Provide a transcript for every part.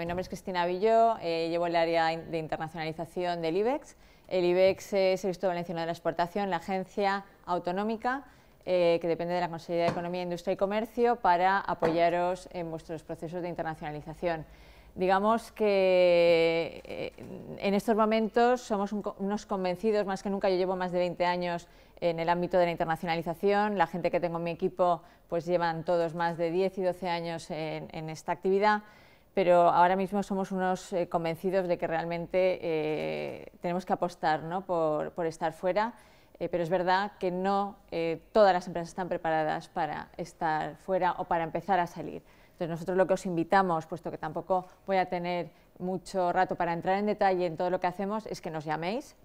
Mi nombre es Cristina Villó, eh, llevo el área de internacionalización del IBEX. El IBEX es el Instituto Valenciano de la Exportación, la agencia autonómica eh, que depende de la Consejería de Economía, Industria y Comercio para apoyaros en vuestros procesos de internacionalización. Digamos que eh, en estos momentos somos unos convencidos, más que nunca, yo llevo más de 20 años en el ámbito de la internacionalización, la gente que tengo en mi equipo pues llevan todos más de 10 y 12 años en, en esta actividad, pero ahora mismo somos unos eh, convencidos de que realmente eh, tenemos que apostar ¿no? por, estar fuera, eh, pero es verdad que no todas las empresas están preparadas para estar fuera o para empezar a salir. Entonces nosotros lo que os invitamos, puesto que tampoco voy a tener mucho rato para entrar en detalle en todo lo que hacemos, es que nos llaméis.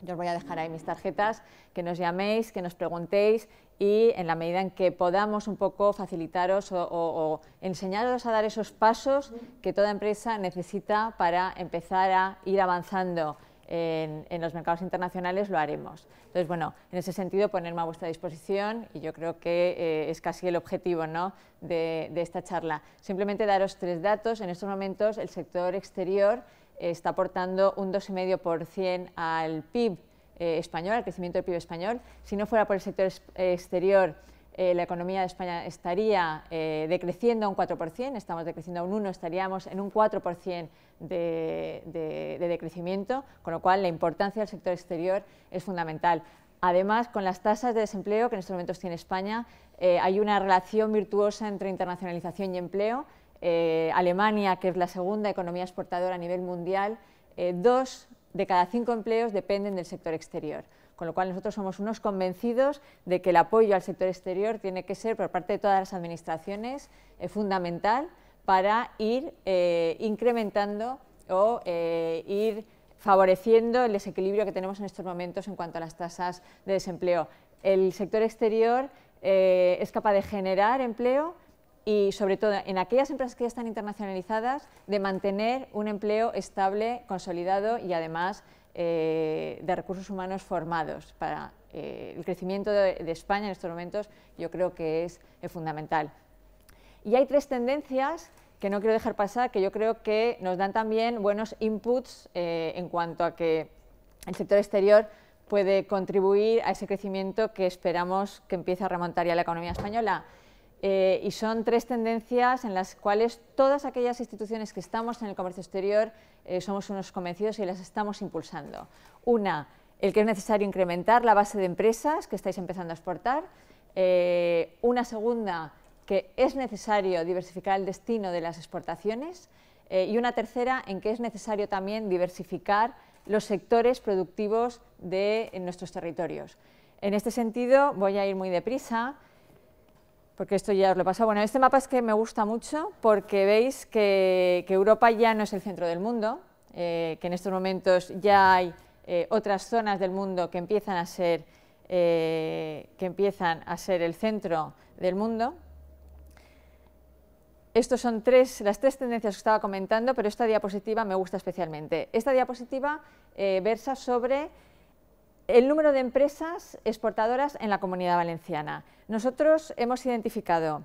Yo os voy a dejar ahí mis tarjetas, que nos llaméis, que nos preguntéis y en la medida en que podamos un poco facilitaros o, enseñaros a dar esos pasos que toda empresa necesita para empezar a ir avanzando en, los mercados internacionales, lo haremos. Entonces, bueno, en ese sentido ponerme a vuestra disposición y yo creo que eh, es casi el objetivo ¿no? de, de esta charla. Simplemente daros tres datos. En estos momentos el sector exterior está aportando un 2,5% al PIB eh, español, al crecimiento del PIB español. Si no fuera por el sector exterior, eh, la economía de España estaría eh, decreciendo a un 4%, estamos decreciendo a un 1%, estaríamos en un 4% de, de, decrecimiento, con lo cual la importancia del sector exterior es fundamental. Además, con las tasas de desempleo que en estos momentos tiene España, hay una relación virtuosa entre internacionalización y empleo. Alemania, que es la segunda economía exportadora a nivel mundial, dos de cada cinco empleos dependen del sector exterior. Con lo cual nosotros somos unos convencidos de que el apoyo al sector exterior tiene que ser por parte de todas las administraciones eh, fundamental para ir eh, incrementando o eh, ir favoreciendo el desequilibrio que tenemos en estos momentos en cuanto a las tasas de desempleo. El sector exterior es capaz de generar empleo, y sobre todo en aquellas empresas que ya están internacionalizadas, de mantener un empleo estable, consolidado y además eh, de recursos humanos formados para eh, el crecimiento de, España en estos momentos yo creo que es fundamental. Y hay tres tendencias que no quiero dejar pasar, que yo creo que nos dan también buenos inputs eh, en cuanto a que el sector exterior puede contribuir a ese crecimiento que esperamos que empiece a remontar ya la economía española. Eh, y son tres tendencias en las cuales todas aquellas instituciones que estamos en el comercio exterior eh, somos unos convencidos y las estamos impulsando. Una, el que es necesario incrementar la base de empresas que estáis empezando a exportar. Eh, una segunda, que es necesario diversificar el destino de las exportaciones. y una tercera, en que es necesario también diversificar los sectores productivos de nuestros territorios. En este sentido, voy a ir muy deprisa porque esto ya os lo pasa. Bueno, este mapa es que me gusta mucho porque veis que, Europa ya no es el centro del mundo, eh, que en estos momentos ya hay eh, otras zonas del mundo que empiezan a ser, eh, que empiezan a ser el centro del mundo. Estas son las tres tendencias que estaba comentando, pero esta diapositiva me gusta especialmente. Esta diapositiva versa sobre el número de empresas exportadoras en la comunidad valenciana. Nosotros hemos identificado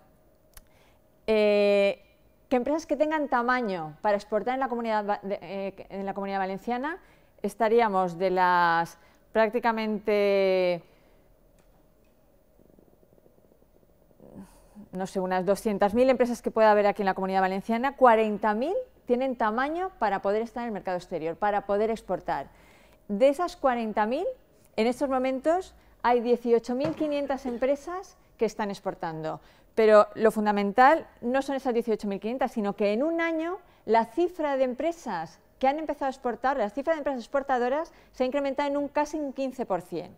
eh, que empresas que tengan tamaño para exportar en la comunidad, eh, en la comunidad valenciana estaríamos de las prácticamente, no sé, unas 200.000 empresas que pueda haber aquí en la comunidad valenciana, 40.000 tienen tamaño para poder estar en el mercado exterior, para poder exportar. De esas 40.000, en estos momentos hay 18.500 empresas que están exportando, pero lo fundamental no son esas 18.500, sino que en un año la cifra de empresas que han empezado a exportar, la cifra de empresas exportadoras, se ha incrementado en un casi un 15%.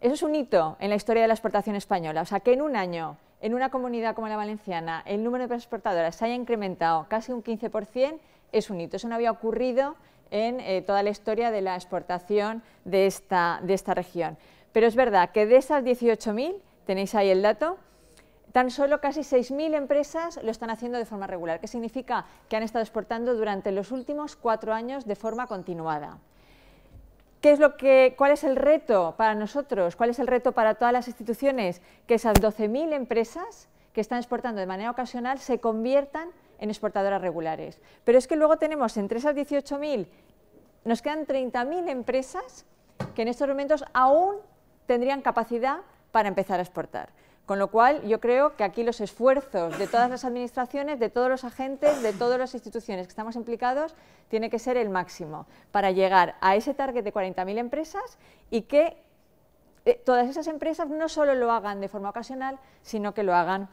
Eso es un hito en la historia de la exportación española, o sea que en un año, en una comunidad como la valenciana, el número de empresas exportadoras se haya incrementado casi un 15%, es un hito, eso no había ocurrido en eh, toda la historia de la exportación de esta, de esta región. Pero es verdad que de esas 18.000, tenéis ahí el dato, tan solo casi 6.000 empresas lo están haciendo de forma regular, que significa que han estado exportando durante los últimos cuatro años de forma continuada. ¿Qué es lo que, ¿Cuál es el reto para nosotros? ¿Cuál es el reto para todas las instituciones? Que esas 12.000 empresas que están exportando de manera ocasional se conviertan en exportadoras regulares. Pero es que luego tenemos entre esas 18.000, nos quedan 30.000 empresas que en estos momentos aún tendrían capacidad para empezar a exportar. Con lo cual, yo creo que aquí los esfuerzos de todas las administraciones, de todos los agentes, de todas las instituciones que estamos implicados, tiene que ser el máximo para llegar a ese target de 40.000 empresas y que eh, todas esas empresas no solo lo hagan de forma ocasional, sino que lo hagan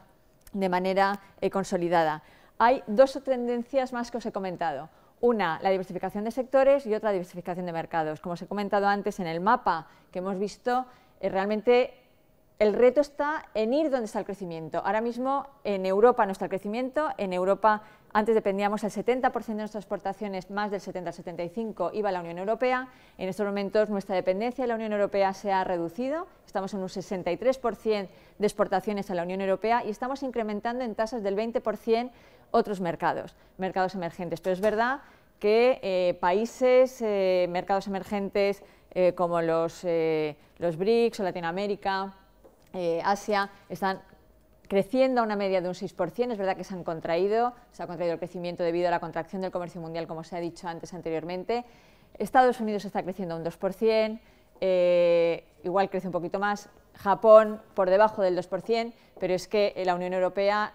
de manera eh, consolidada hay dos tendencias más que os he comentado. Una, la diversificación de sectores y otra, la diversificación de mercados. Como os he comentado antes en el mapa que hemos visto, eh, realmente el reto está en ir donde está el crecimiento. Ahora mismo en Europa no está el crecimiento, en Europa antes dependíamos del 70% de nuestras exportaciones, más del 70 75 iba a la Unión Europea. En estos momentos nuestra dependencia de la Unión Europea se ha reducido, estamos en un 63% de exportaciones a la Unión Europea y estamos incrementando en tasas del 20% otros mercados, mercados emergentes. Pero es verdad que eh, países, eh, mercados emergentes eh, como los BRICS o Latinoamérica, eh, Asia están creciendo a una media de un 6%, es verdad que se han contraído, se ha contraído el crecimiento debido a la contracción del comercio mundial, como se ha dicho antes anteriormente. Estados Unidos está creciendo a un 2%, eh, igual crece un poquito más, Japón por debajo del 2%, pero es que eh, la Unión Europea,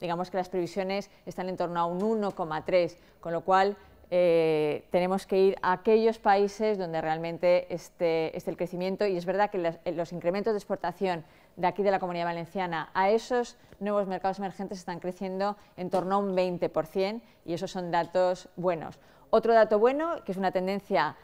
digamos que las previsiones están en torno a un 1,3%, con lo cual eh, tenemos que ir a aquellos países donde realmente esté, el crecimiento y es verdad que los incrementos de exportación de aquí de la Comunidad Valenciana a esos nuevos mercados emergentes están creciendo en torno a un 20% y esos son datos buenos. Otro dato bueno, que es una tendencia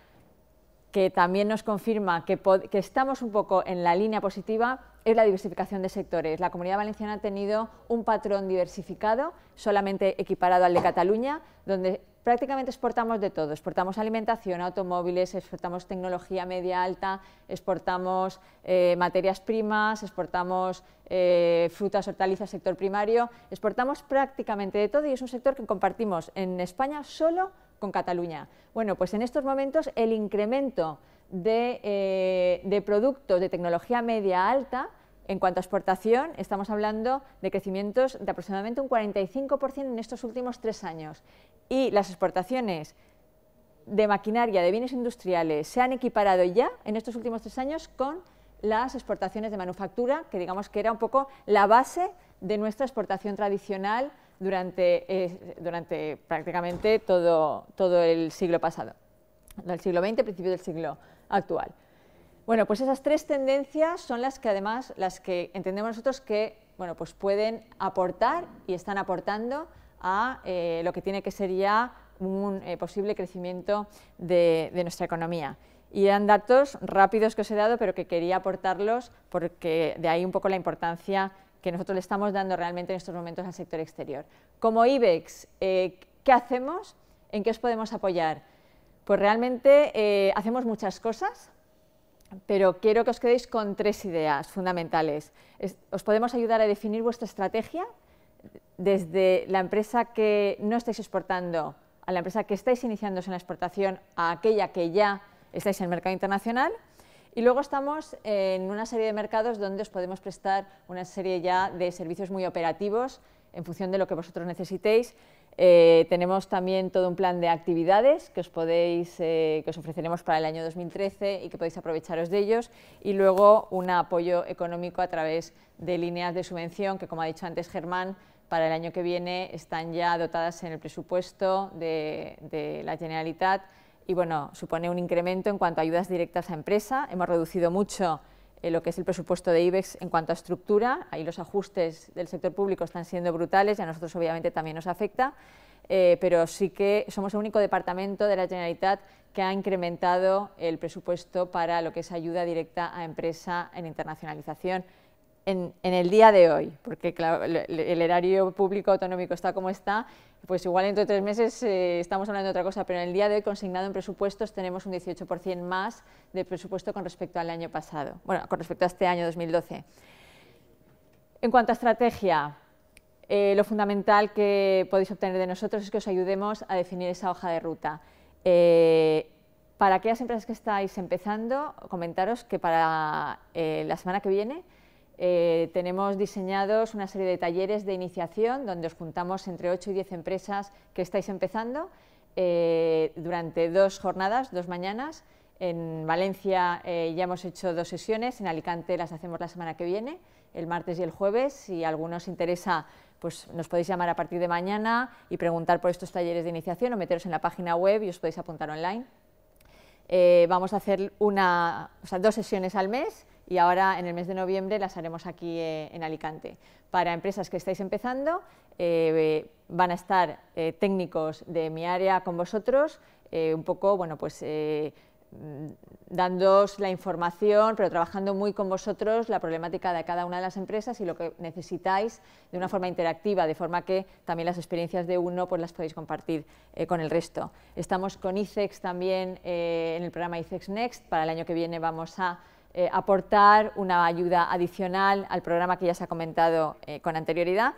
que también nos confirma que, estamos un poco en la línea positiva es la diversificación de sectores. La Comunidad Valenciana ha tenido un patrón diversificado, solamente equiparado al de Cataluña, donde prácticamente exportamos de todo, exportamos alimentación, automóviles, exportamos tecnología media alta, exportamos eh, materias primas, exportamos eh, frutas, hortalizas, sector primario, exportamos prácticamente de todo y es un sector que compartimos en España solo con Cataluña. Bueno, pues en estos momentos el incremento de eh, productos de tecnología media alta en cuanto a exportación, estamos hablando de crecimientos de aproximadamente un 45% en estos últimos tres años. Y las exportaciones de maquinaria, de bienes industriales, se han equiparado ya en estos últimos tres años con las exportaciones de manufactura, que digamos que era un poco la base de nuestra exportación tradicional durante, eh, prácticamente todo, todo el siglo pasado, del siglo XX, principio del siglo actual. Bueno, pues esas tres tendencias son las que además, las que entendemos nosotros que bueno, pues pueden aportar y están aportando a eh, lo que tiene que ser ya un eh, posible crecimiento de, nuestra economía. Y eran datos rápidos que os he dado, pero que quería aportarlos porque de ahí un poco la importancia que nosotros le estamos dando realmente en estos momentos al sector exterior. Como IBEX, eh, ¿qué hacemos? ¿En qué os podemos apoyar? Pues realmente hacemos muchas cosas, pero quiero que os quedéis con tres ideas fundamentales. os podemos ayudar a definir vuestra estrategia desde la empresa que no estáis exportando a la empresa que estáis iniciándose en la exportación a aquella que ya estáis en el mercado internacional. Y luego estamos en una serie de mercados donde os podemos prestar una serie ya de servicios muy operativos en función de lo que vosotros necesitéis eh, tenemos también todo un plan de actividades que os, eh, que os ofreceremos para el año 2013 y que podéis aprovecharos de ellos. Y luego un apoyo económico a través de líneas de subvención que, como ha dicho antes Germán, para el año que viene están ya dotadas en el presupuesto de, de la Generalitat y bueno, supone un incremento en cuanto a ayudas directas a empresa. Hemos reducido mucho eh, lo que es el presupuesto de IBEX en cuanto a estructura. Ahí los ajustes del sector público están siendo brutales y a nosotros obviamente también nos afecta, eh, pero sí que somos el único departamento de la Generalitat que ha incrementado el presupuesto para lo que es ayuda directa a empresa en internacionalización en, el día de hoy, porque el, erario público autonómico está como está, pues igual dentro de tres meses eh, estamos hablando de otra cosa, pero en el día de hoy consignado en presupuestos tenemos un 18% más de presupuesto con respecto al año pasado, bueno, con respecto a este año 2012. En cuanto a estrategia, eh, lo fundamental que podéis obtener de nosotros es que os ayudemos a definir esa hoja de ruta. Eh, para aquellas empresas que estáis empezando, comentaros que para la semana que viene eh, tenemos diseñados una serie de talleres de iniciación donde os juntamos entre 8 y 10 empresas que estáis empezando eh, durante dos jornadas, dos mañanas. En Valencia eh, ya hemos hecho dos sesiones, en Alicante las hacemos la semana que viene, el martes y el jueves. Si alguno os interesa, pues nos podéis llamar a partir de mañana y preguntar por estos talleres de iniciación o meteros en la página web y os podéis apuntar online. vamos a hacer una, dos sesiones al mes y ahora en el mes de noviembre las haremos aquí eh, en Alicante. Para empresas que estáis empezando, eh, van a estar eh, técnicos de mi área con vosotros, un poco, bueno, pues mm, dándoos la información, pero trabajando muy con vosotros la problemática de cada una de las empresas y lo que necesitáis de una forma interactiva, de forma que también las experiencias de uno pues, las podéis compartir con el resto. Estamos con ICEX también en el programa ICEX Next, para el año que viene vamos a eh, aportar una ayuda adicional al programa que ya se ha comentado eh, con anterioridad.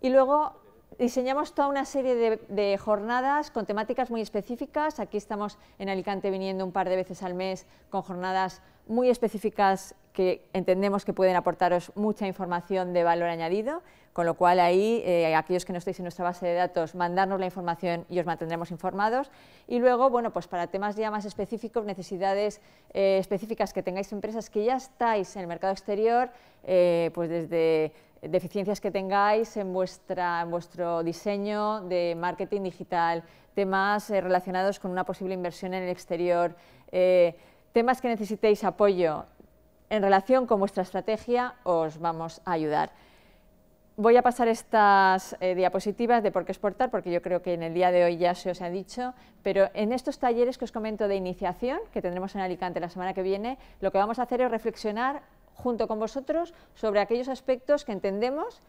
Y luego diseñamos toda una serie de, jornadas con temáticas muy específicas. Aquí estamos en Alicante viniendo un par de veces al mes con jornadas muy específicas que entendemos que pueden aportaros mucha información de valor añadido. Con lo cual ahí, eh, aquellos que no estéis en nuestra base de datos, mandadnos la información y os mantendremos informados. Y luego, bueno, pues para temas ya más específicos, necesidades eh, específicas que tengáis empresas que ya estáis en el mercado exterior, eh, pues desde deficiencias que tengáis en, en vuestro diseño de marketing digital, temas relacionados con una posible inversión en el exterior, temas que necesitéis apoyo en relación con vuestra estrategia, os vamos a ayudar. Voy a pasar estas eh, diapositivas de por qué exportar, porque yo creo que en el día de hoy ya se os ha dicho, pero en estos talleres que os comento de iniciación, que tendremos en Alicante la semana que viene, lo que vamos a hacer es reflexionar junto con vosotros sobre aquellos aspectos que entendemos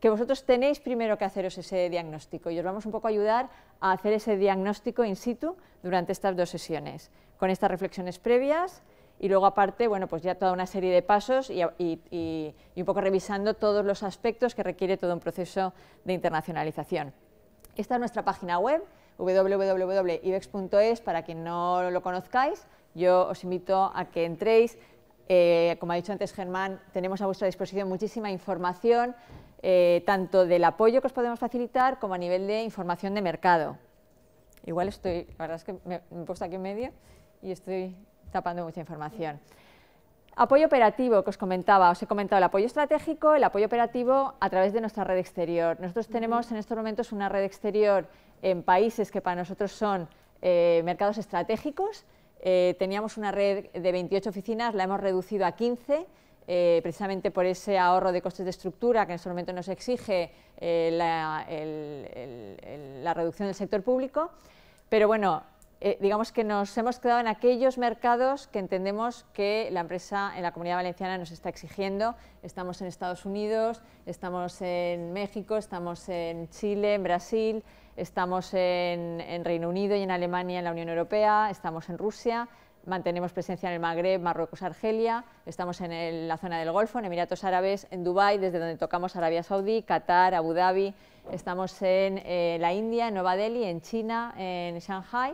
que vosotros tenéis primero que haceros ese diagnóstico y os vamos un poco a ayudar a hacer ese diagnóstico in situ durante estas dos sesiones, con estas reflexiones previas, y luego aparte, bueno, pues ya toda una serie de pasos y, un poco revisando todos los aspectos que requiere todo un proceso de internacionalización. Esta es nuestra página web, www.ibex.es, para quien no lo conozcáis, yo os invito a que entréis. Eh, como ha dicho antes Germán, tenemos a vuestra disposición muchísima información, eh, tanto del apoyo que os podemos facilitar como a nivel de información de mercado. Igual estoy, la verdad es que me he puesto aquí en medio y estoy tapando mucha información. Apoyo operativo, que os comentaba, os he comentado el apoyo estratégico, el apoyo operativo a través de nuestra red exterior. Nosotros tenemos en estos momentos una red exterior en países que para nosotros son eh, mercados estratégicos. Eh, teníamos una red de 28 oficinas, la hemos reducido a 15, eh, precisamente por ese ahorro de costes de estructura que en estos momentos nos exige la, la reducción del sector público. Pero bueno, eh, digamos que nos hemos quedado en aquellos mercados que entendemos que la empresa en la comunidad valenciana nos está exigiendo. Estamos en Estados Unidos, estamos en México, estamos en Chile, en Brasil, estamos en, Reino Unido y en Alemania, en la Unión Europea, estamos en Rusia, mantenemos presencia en el Magreb, Marruecos, Argelia, estamos en la zona del Golfo, en Emiratos Árabes, en Dubái, desde donde tocamos Arabia Saudí, Qatar, Abu Dhabi, estamos en eh, la India, en Nueva Delhi, en China, en Shanghai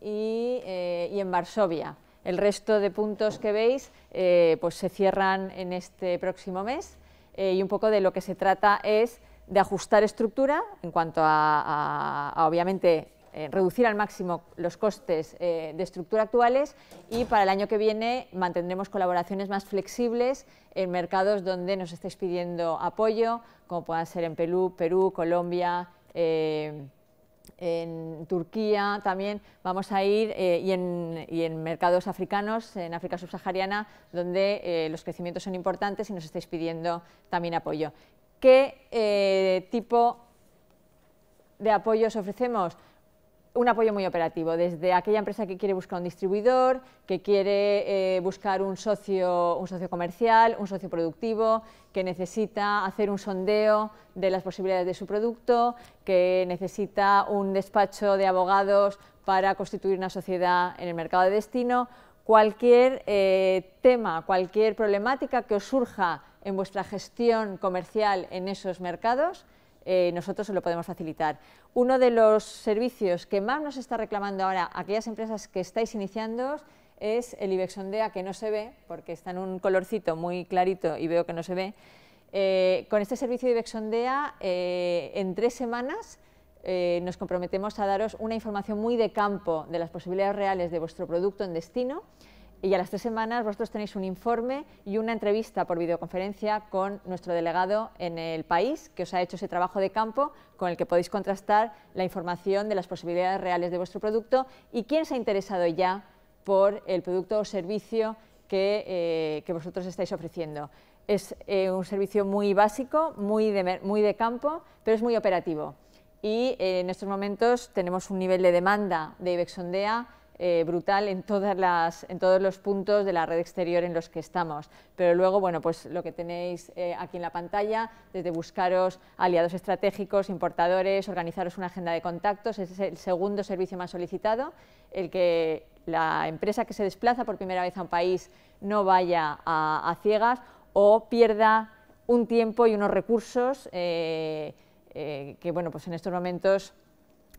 eh, y, en Varsovia. El resto de puntos que veis eh, pues se cierran en este próximo mes eh, y un poco de lo que se trata es de ajustar estructura en cuanto a, obviamente, reducir al máximo los costes de estructura actuales y para el año que viene mantendremos colaboraciones más flexibles en mercados donde nos estéis pidiendo apoyo, como puedan ser en Perú, Perú Colombia en Turquía también vamos a ir eh, y, en, mercados africanos, en África subsahariana, donde eh, los crecimientos son importantes y nos estáis pidiendo también apoyo. ¿Qué eh, tipo de apoyos ofrecemos? un apoyo muy operativo, desde aquella empresa que quiere buscar un distribuidor, que quiere eh, buscar un socio, un socio comercial, un socio productivo, que necesita hacer un sondeo de las posibilidades de su producto, que necesita un despacho de abogados para constituir una sociedad en el mercado de destino. Cualquier eh, tema, cualquier problemática que os surja en vuestra gestión comercial en esos mercados, eh, nosotros lo podemos facilitar. Uno de los servicios que más nos está reclamando ahora aquellas empresas que estáis iniciando es el IBEX que no se ve, porque está en un colorcito muy clarito y veo que no se ve. Eh, con este servicio de IBEX eh, en tres semanas nos comprometemos a daros una información muy de campo de las posibilidades reales de vuestro producto en destino y a las tres semanas vosotros tenéis un informe y una entrevista por videoconferencia con nuestro delegado en el país, que os ha hecho ese trabajo de campo con el que podéis contrastar la información de las posibilidades reales de vuestro producto y quién se ha interesado ya por el producto o servicio que, eh, vosotros estáis ofreciendo. Es eh, un servicio muy básico, muy de, campo, pero es muy operativo. Y eh, en estos momentos tenemos un nivel de demanda de Ibexondea eh, brutal en, todos los puntos de la red exterior en los que estamos. Pero luego, bueno, pues lo que tenéis eh, aquí en la pantalla, desde buscaros aliados estratégicos, importadores, organizaros una agenda de contactos, ese es el segundo servicio más solicitado, el que la empresa que se desplaza por primera vez a un país no vaya a, ciegas o pierda un tiempo y unos recursos eh, que, bueno, pues en estos momentos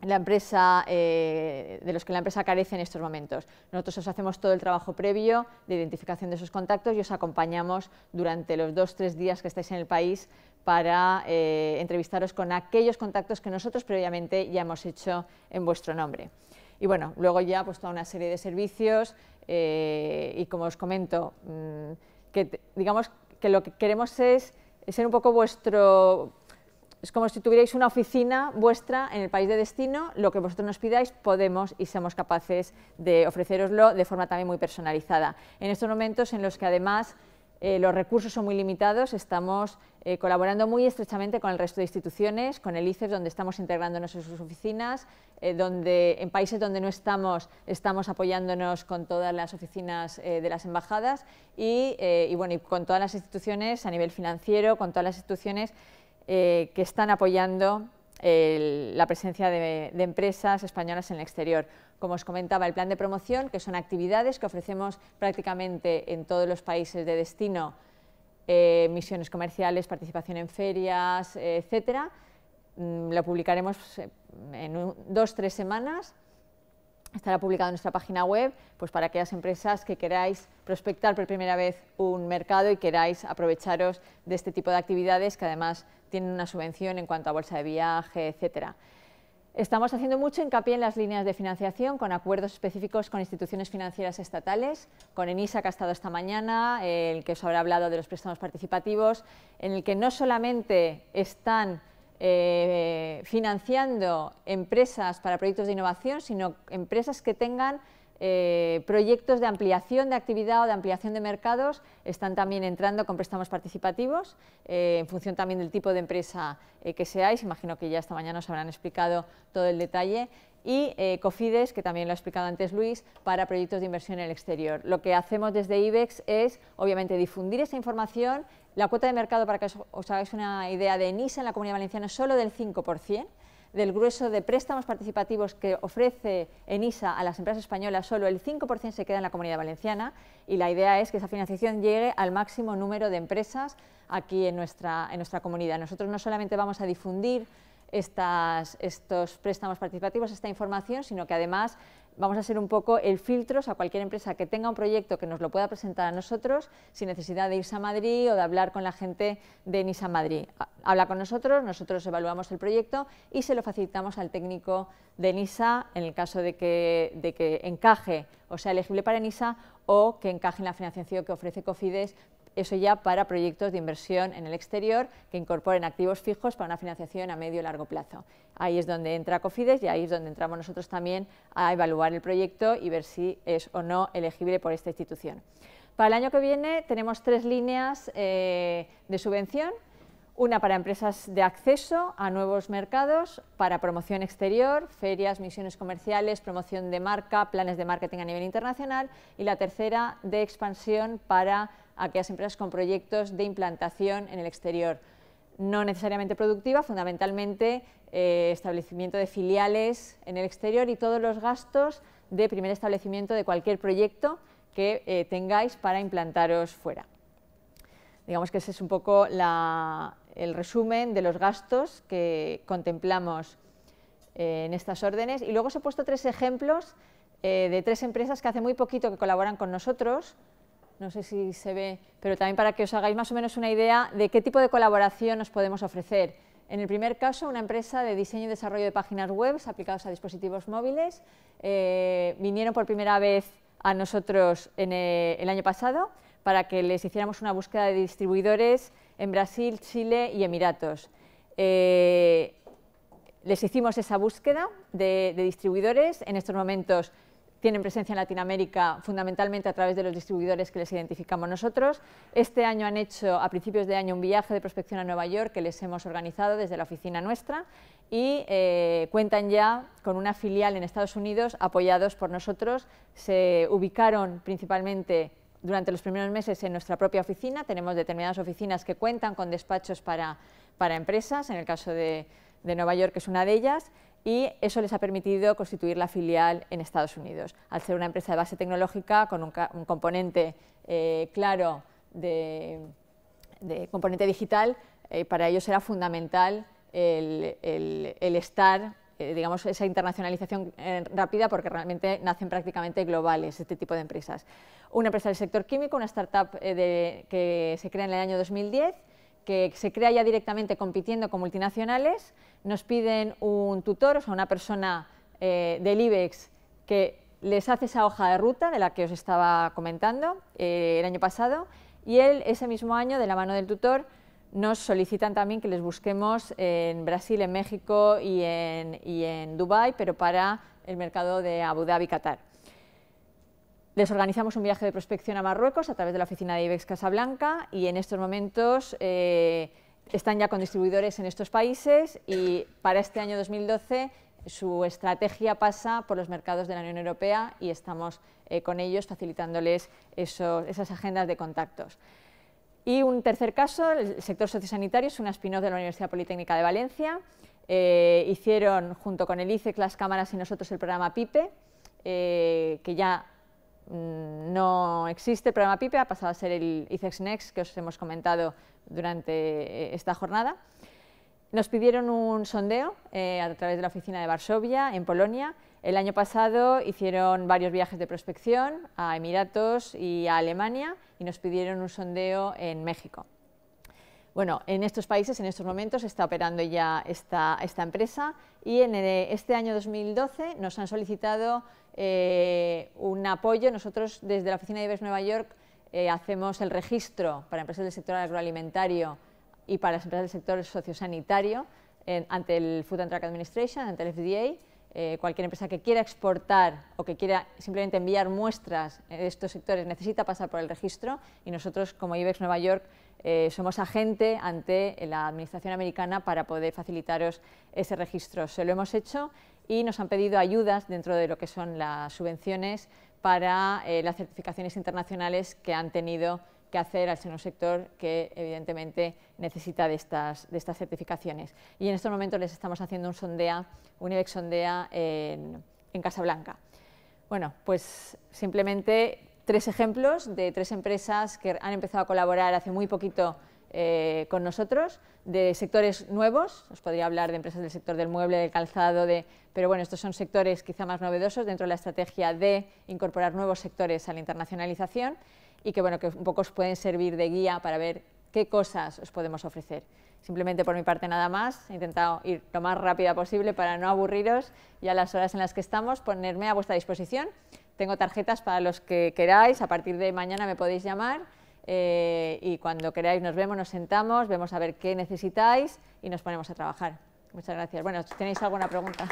la empresa, eh, de los que la empresa carece en estos momentos. Nosotros os hacemos todo el trabajo previo de identificación de esos contactos y os acompañamos durante los dos, o tres días que estáis en el país para eh, entrevistaros con aquellos contactos que nosotros previamente ya hemos hecho en vuestro nombre. Y bueno, luego ya pues toda una serie de servicios eh, y como os comento, mm, que digamos que lo que queremos es ser un poco vuestro es como si tuvierais una oficina vuestra en el país de destino, lo que vosotros nos pidáis podemos y somos capaces de ofreceroslo de forma también muy personalizada. En estos momentos en los que además eh, los recursos son muy limitados, estamos eh, colaborando muy estrechamente con el resto de instituciones, con el ICEF, donde estamos integrándonos en sus oficinas, eh, donde en países donde no estamos, estamos apoyándonos con todas las oficinas de las embajadas y, y con todas las instituciones a nivel financiero, con todas las instituciones eh, que están apoyando la presencia de, empresas españolas en el exterior. Como os comentaba, el plan de promoción, que son actividades que ofrecemos prácticamente en todos los países de destino eh, misiones comerciales, participación en ferias, etcétera. Mm, lo publicaremos eh, en dos dos, tres semanas estará publicado en nuestra página web, pues para aquellas empresas que queráis prospectar por primera vez un mercado y queráis aprovecharos de este tipo de actividades que además tienen una subvención en cuanto a bolsa de viaje, etcétera. Estamos haciendo mucho hincapié en las líneas de financiación con acuerdos específicos con instituciones financieras estatales, con ENISA que ha estado esta mañana, el que os habrá hablado de los préstamos participativos, en el que no solamente están eh, financiando empresas para proyectos de innovación, sino empresas que tengan eh, proyectos de ampliación de actividad o de ampliación de mercados están también entrando con préstamos participativos, eh, en función también del tipo de empresa que seáis. Imagino que ya esta mañana os habrán explicado todo el detalle y eh, COFIDES, que también lo ha explicado antes Luis, para proyectos de inversión en el exterior. Lo que hacemos desde IBEX es, obviamente, difundir esa información. La cuota de mercado, para que os, hagáis una idea, de ENISA en la Comunidad Valenciana es solo del 5%, del grueso de préstamos participativos que ofrece ENISA a las empresas españolas, solo el 5% se queda en la comunidad valenciana y la idea es que esa financiación llegue al máximo número de empresas aquí en nuestra, en nuestra comunidad. Nosotros no solamente vamos a difundir estos préstamos participativos, esta información, sino que además vamos a ser un poco el filtro a cualquier empresa que tenga un proyecto que nos lo pueda presentar a nosotros sin necesidad de irse a Madrid o de hablar con la gente de Nisa Madrid. Habla con nosotros, nosotros evaluamos el proyecto y se lo facilitamos al técnico de Nisa en el caso de que, de que encaje o sea elegible para Nisa o que encaje en la financiación que ofrece Cofides eso ya para proyectos de inversión en el exterior que incorporen activos fijos para una financiación a medio y largo plazo. Ahí es donde entra Cofides y ahí es donde entramos nosotros también a evaluar el proyecto y ver si es o no elegible por esta institución. Para el año que viene tenemos tres líneas eh, de subvención, una para empresas de acceso a nuevos mercados, para promoción exterior, ferias, misiones comerciales, promoción de marca, planes de marketing a nivel internacional y la tercera de expansión para a aquellas empresas con proyectos de implantación en el exterior. No necesariamente productiva, fundamentalmente eh, establecimiento de filiales en el exterior y todos los gastos de primer establecimiento de cualquier proyecto que eh, tengáis para implantaros fuera. Digamos que ese es un poco el resumen de los gastos que contemplamos eh, en estas órdenes. Y luego os he puesto tres ejemplos de tres empresas que hace muy poquito que colaboran con nosotros, no sé si se ve, pero también para que os hagáis más o menos una idea de qué tipo de colaboración nos podemos ofrecer. En el primer caso, una empresa de diseño y desarrollo de páginas web aplicados a dispositivos móviles. Eh, vinieron por primera vez a nosotros en eh, el año pasado para que les hiciéramos una búsqueda de distribuidores en Brasil, Chile y Emiratos. Eh, les hicimos esa búsqueda de distribuidores. En estos momentos tienen presencia en Latinoamérica fundamentalmente a través de los distribuidores que les identificamos nosotros. Este año han hecho, a principios de año, un viaje de prospección a Nueva York que les hemos organizado desde la oficina nuestra y eh, cuentan ya con una filial en Estados Unidos apoyados por nosotros. Se ubicaron principalmente durante los primeros meses en nuestra propia oficina. Tenemos determinadas oficinas que cuentan con despachos para, empresas, en el caso de, de Nueva York es una de ellas, y eso les ha permitido constituir la filial en Estados Unidos. Al ser una empresa de base tecnológica con un, componente eh, claro de, componente digital, eh, para ellos era fundamental el, estar eh, digamos, esa internacionalización rápida porque realmente nacen prácticamente globales este tipo de empresas. Una empresa del sector químico, una startup que se crea en el año 2010 que se crea ya directamente compitiendo con multinacionales, nos piden un tutor, o sea, una persona eh, del IBEX que les hace esa hoja de ruta de la que os estaba comentando eh, el año pasado, y él ese mismo año, de la mano del tutor, nos solicitan también que les busquemos en Brasil, en México y en, y en Dubái, pero para el mercado de Abu Dhabi, Qatar. Les organizamos un viaje de prospección a Marruecos a través de la oficina de IBEX Casablanca y en estos momentos eh, están ya con distribuidores en estos países y para este año 2012 su estrategia pasa por los mercados de la Unión Europea y estamos eh, con ellos facilitándoles esas agendas de contactos. Y un tercer caso, el sector sociosanitario, es una spin-off de la Universidad Politécnica de Valencia. Eh, hicieron junto con el ICEC, e las cámaras y nosotros el programa PIPE, que ya Mm, no existe el programa PIPE, ha pasado a ser el ICEX Next que os hemos comentado durante eh, esta jornada. Nos pidieron un sondeo eh, a través de la oficina de Varsovia, en Polonia. El año pasado hicieron varios viajes de prospección a Emiratos y a Alemania y nos pidieron un sondeo en México. Bueno, en estos países en estos momentos está operando ya esta empresa y en eh, este año 2012 nos han solicitado eh, un apoyo. Nosotros desde la oficina de IBEX Nueva York eh, hacemos el registro para empresas del sector agroalimentario y para las empresas del sector sociosanitario ante el Food and Drug Administration, ante el FDA. Eh, cualquier empresa que quiera exportar o que quiera simplemente enviar muestras de estos sectores necesita pasar por el registro y nosotros como IBEX Nueva York somos agente ante la Administración americana para poder facilitaros ese registro. Se lo hemos hecho y nos han pedido ayudas dentro de lo que son las subvenciones para eh, las certificaciones internacionales que han tenido que hacer al seno sector que evidentemente necesita de estas, certificaciones. Y en estos momentos les estamos haciendo un sondea, un IBEX sondea en, en Casablanca. Bueno, pues simplemente tres ejemplos de tres empresas que han empezado a colaborar hace muy poquito eh, con nosotros, de sectores nuevos, os podría hablar de empresas del sector del mueble, del calzado, de, pero bueno, estos son sectores quizá más novedosos dentro de la estrategia de incorporar nuevos sectores a la internacionalización y que bueno, que un poco os pueden servir de guía para ver qué cosas os podemos ofrecer. Simplemente por mi parte nada más, he intentado ir lo más rápida posible para no aburriros y a las horas en las que estamos ponerme a vuestra disposición. Tengo tarjetas para los que queráis, a partir de mañana me podéis llamar eh, y cuando queráis nos vemos, nos sentamos, vemos a ver qué necesitáis y nos ponemos a trabajar. Muchas gracias. Bueno, ¿tenéis alguna pregunta?